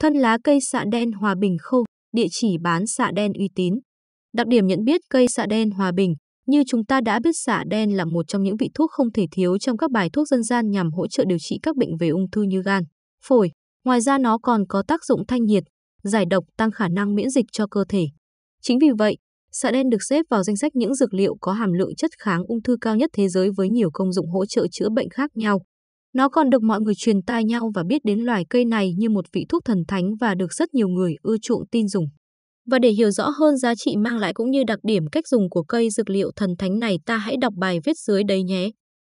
Thân lá cây xạ đen Hòa Bình khô, địa chỉ bán xạ đen uy tín. Đặc điểm nhận biết cây xạ đen Hòa Bình, như chúng ta đã biết xạ đen là một trong những vị thuốc không thể thiếu trong các bài thuốc dân gian nhằm hỗ trợ điều trị các bệnh về ung thư như gan, phổi. Ngoài ra nó còn có tác dụng thanh nhiệt, giải độc tăng khả năng miễn dịch cho cơ thể. Chính vì vậy, xạ đen được xếp vào danh sách những dược liệu có hàm lượng chất kháng ung thư cao nhất thế giới với nhiều công dụng hỗ trợ chữa bệnh khác nhau. Nó còn được mọi người truyền tai nhau và biết đến loài cây này như một vị thuốc thần thánh và được rất nhiều người ưa chuộng tin dùng. Và để hiểu rõ hơn giá trị mang lại cũng như đặc điểm cách dùng của cây dược liệu thần thánh này ta hãy đọc bài viết dưới đây nhé.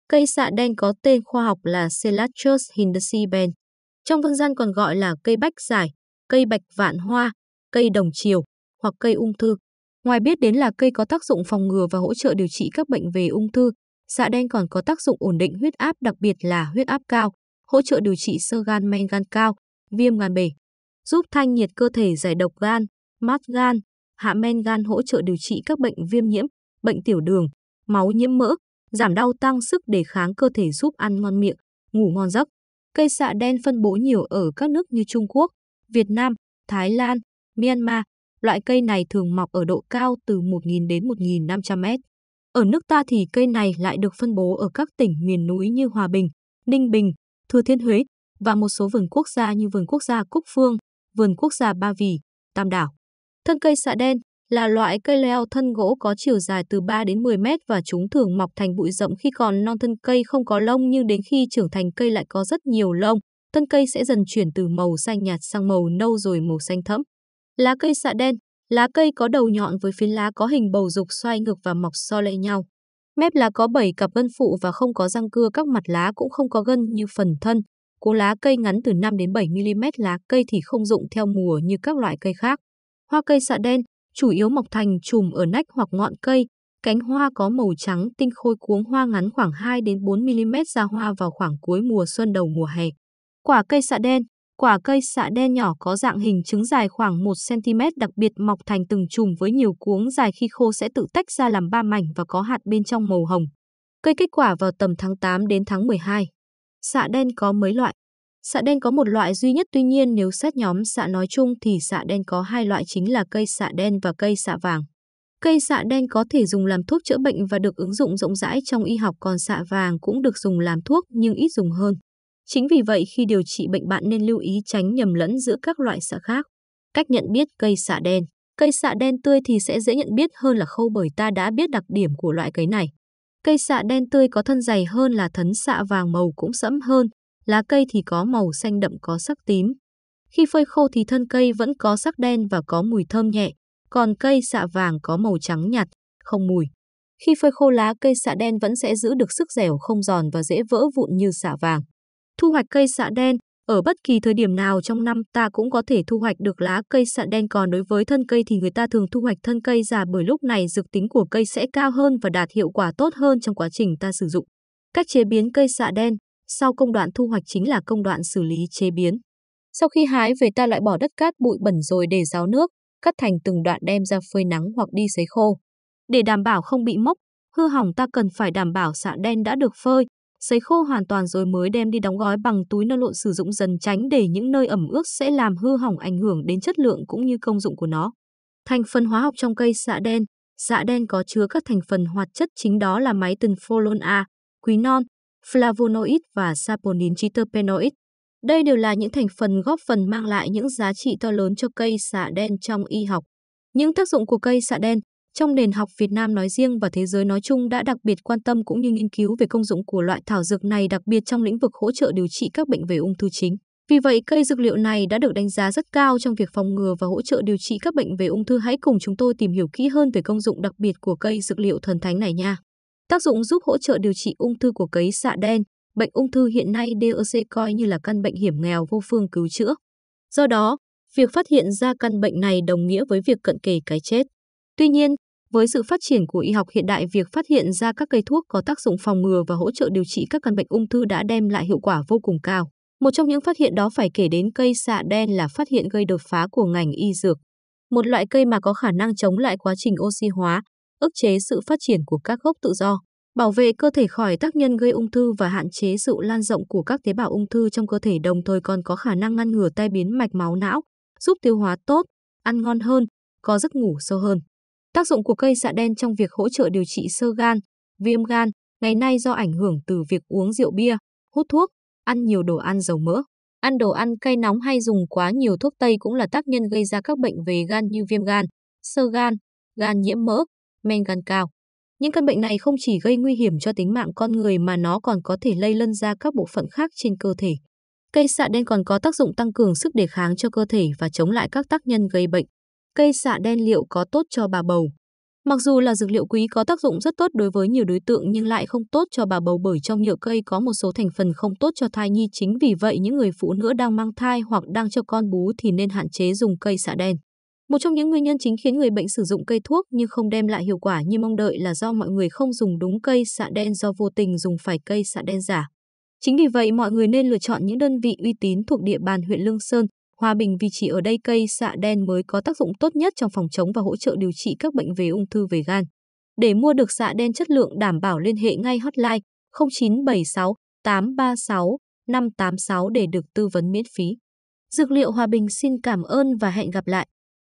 Cây xạ đen có tên khoa học là Celatrus hindsiben. Trong dân gian còn gọi là cây bách giải, cây bạch vạn hoa, cây đồng chiều hoặc cây ung thư. Ngoài biết đến là cây có tác dụng phòng ngừa và hỗ trợ điều trị các bệnh về ung thư, Dạ đen còn có tác dụng ổn định huyết áp đặc biệt là huyết áp cao, hỗ trợ điều trị sơ gan men gan cao, viêm gan bể, giúp thanh nhiệt cơ thể giải độc gan, mát gan, hạ men gan hỗ trợ điều trị các bệnh viêm nhiễm, bệnh tiểu đường, máu nhiễm mỡ, giảm đau tăng sức đề kháng cơ thể giúp ăn ngon miệng, ngủ ngon giấc. Cây xạ dạ đen phân bố nhiều ở các nước như Trung Quốc, Việt Nam, Thái Lan, Myanmar. Loại cây này thường mọc ở độ cao từ 1.000 đến 1.500 mét. Ở nước ta thì cây này lại được phân bố ở các tỉnh miền núi như Hòa Bình, Ninh Bình, Thừa Thiên Huế và một số vườn quốc gia như vườn quốc gia Cúc Phương, vườn quốc gia Ba Vì, Tam Đảo. Thân cây xạ đen là loại cây leo thân gỗ có chiều dài từ 3 đến 10 mét và chúng thường mọc thành bụi rậm khi còn non thân cây không có lông nhưng đến khi trưởng thành cây lại có rất nhiều lông, thân cây sẽ dần chuyển từ màu xanh nhạt sang màu nâu rồi màu xanh thẫm. Lá cây xạ đen Lá cây có đầu nhọn với phiến lá có hình bầu dục xoay ngược và mọc so lệ nhau. Mép lá có 7 cặp gân phụ và không có răng cưa, các mặt lá cũng không có gân như phần thân. Cố lá cây ngắn từ 5 đến 7 mm, lá cây thì không rụng theo mùa như các loại cây khác. Hoa cây xạ đen chủ yếu mọc thành chùm ở nách hoặc ngọn cây, cánh hoa có màu trắng tinh khôi cuống hoa ngắn khoảng 2 đến 4 mm ra hoa vào khoảng cuối mùa xuân đầu mùa hè. Quả cây xạ đen Quả cây xạ đen nhỏ có dạng hình trứng dài khoảng 1cm đặc biệt mọc thành từng chùm với nhiều cuống dài khi khô sẽ tự tách ra làm ba mảnh và có hạt bên trong màu hồng. Cây kết quả vào tầm tháng 8 đến tháng 12. Xạ đen có mấy loại? Xạ đen có một loại duy nhất tuy nhiên nếu xét nhóm xạ nói chung thì xạ đen có hai loại chính là cây xạ đen và cây xạ vàng. Cây xạ đen có thể dùng làm thuốc chữa bệnh và được ứng dụng rộng rãi trong y học còn xạ vàng cũng được dùng làm thuốc nhưng ít dùng hơn. Chính vì vậy khi điều trị bệnh bạn nên lưu ý tránh nhầm lẫn giữa các loại xạ khác. Cách nhận biết cây xạ đen. Cây xạ đen tươi thì sẽ dễ nhận biết hơn là khâu bởi ta đã biết đặc điểm của loại cây này. Cây xạ đen tươi có thân dày hơn là thấn xạ vàng màu cũng sẫm hơn, lá cây thì có màu xanh đậm có sắc tím. Khi phơi khô thì thân cây vẫn có sắc đen và có mùi thơm nhẹ, còn cây xạ vàng có màu trắng nhạt, không mùi. Khi phơi khô lá cây xạ đen vẫn sẽ giữ được sức dẻo không giòn và dễ vỡ vụn như xạ vàng. Thu hoạch cây xạ đen, ở bất kỳ thời điểm nào trong năm ta cũng có thể thu hoạch được lá cây sạn đen còn đối với thân cây thì người ta thường thu hoạch thân cây già bởi lúc này dược tính của cây sẽ cao hơn và đạt hiệu quả tốt hơn trong quá trình ta sử dụng. Cách chế biến cây sạ đen Sau công đoạn thu hoạch chính là công đoạn xử lý chế biến. Sau khi hái về ta loại bỏ đất cát bụi bẩn rồi để ráo nước, cắt thành từng đoạn đem ra phơi nắng hoặc đi sấy khô. Để đảm bảo không bị mốc, hư hỏng ta cần phải đảm bảo sạ đen đã được phơi, sấy khô hoàn toàn rồi mới đem đi đóng gói bằng túi nơ lụa sử dụng dần tránh để những nơi ẩm ướt sẽ làm hư hỏng ảnh hưởng đến chất lượng cũng như công dụng của nó. Thành phần hóa học trong cây xạ đen Xạ đen có chứa các thành phần hoạt chất chính đó là máy từng folon A, quý non, flavonoid và saponin triterpenoid. Đây đều là những thành phần góp phần mang lại những giá trị to lớn cho cây xạ đen trong y học. Những tác dụng của cây xạ đen trong nền học Việt Nam nói riêng và thế giới nói chung đã đặc biệt quan tâm cũng như nghiên cứu về công dụng của loại thảo dược này đặc biệt trong lĩnh vực hỗ trợ điều trị các bệnh về ung thư chính. Vì vậy, cây dược liệu này đã được đánh giá rất cao trong việc phòng ngừa và hỗ trợ điều trị các bệnh về ung thư. Hãy cùng chúng tôi tìm hiểu kỹ hơn về công dụng đặc biệt của cây dược liệu thần thánh này nha. Tác dụng giúp hỗ trợ điều trị ung thư của cấy xạ đen, bệnh ung thư hiện nay DOC coi như là căn bệnh hiểm nghèo vô phương cứu chữa. Do đó, việc phát hiện ra căn bệnh này đồng nghĩa với việc cận kề cái chết. Tuy nhiên, với sự phát triển của y học hiện đại, việc phát hiện ra các cây thuốc có tác dụng phòng ngừa và hỗ trợ điều trị các căn bệnh ung thư đã đem lại hiệu quả vô cùng cao. Một trong những phát hiện đó phải kể đến cây xạ đen là phát hiện gây đột phá của ngành y dược. Một loại cây mà có khả năng chống lại quá trình oxy hóa, ức chế sự phát triển của các gốc tự do, bảo vệ cơ thể khỏi tác nhân gây ung thư và hạn chế sự lan rộng của các tế bào ung thư trong cơ thể đồng thời còn có khả năng ngăn ngừa tai biến mạch máu não, giúp tiêu hóa tốt, ăn ngon hơn, có giấc ngủ sâu hơn. Tác dụng của cây xạ đen trong việc hỗ trợ điều trị sơ gan, viêm gan ngày nay do ảnh hưởng từ việc uống rượu bia, hút thuốc, ăn nhiều đồ ăn dầu mỡ. Ăn đồ ăn cay nóng hay dùng quá nhiều thuốc tây cũng là tác nhân gây ra các bệnh về gan như viêm gan, sơ gan, gan nhiễm mỡ, men gan cao. Những căn bệnh này không chỉ gây nguy hiểm cho tính mạng con người mà nó còn có thể lây lân ra các bộ phận khác trên cơ thể. Cây xạ đen còn có tác dụng tăng cường sức đề kháng cho cơ thể và chống lại các tác nhân gây bệnh cây xạ đen liệu có tốt cho bà bầu? Mặc dù là dược liệu quý có tác dụng rất tốt đối với nhiều đối tượng nhưng lại không tốt cho bà bầu bởi trong nhựa cây có một số thành phần không tốt cho thai nhi chính vì vậy những người phụ nữ đang mang thai hoặc đang cho con bú thì nên hạn chế dùng cây xạ đen. Một trong những nguyên nhân chính khiến người bệnh sử dụng cây thuốc nhưng không đem lại hiệu quả như mong đợi là do mọi người không dùng đúng cây xạ đen do vô tình dùng phải cây xạ đen giả. Chính vì vậy mọi người nên lựa chọn những đơn vị uy tín thuộc địa bàn huyện Lương Sơn, Hòa bình vì chỉ ở đây cây xạ đen mới có tác dụng tốt nhất trong phòng chống và hỗ trợ điều trị các bệnh về ung thư về gan. Để mua được xạ đen chất lượng đảm bảo liên hệ ngay hotline 0976 836 586 để được tư vấn miễn phí. Dược liệu Hòa Bình xin cảm ơn và hẹn gặp lại.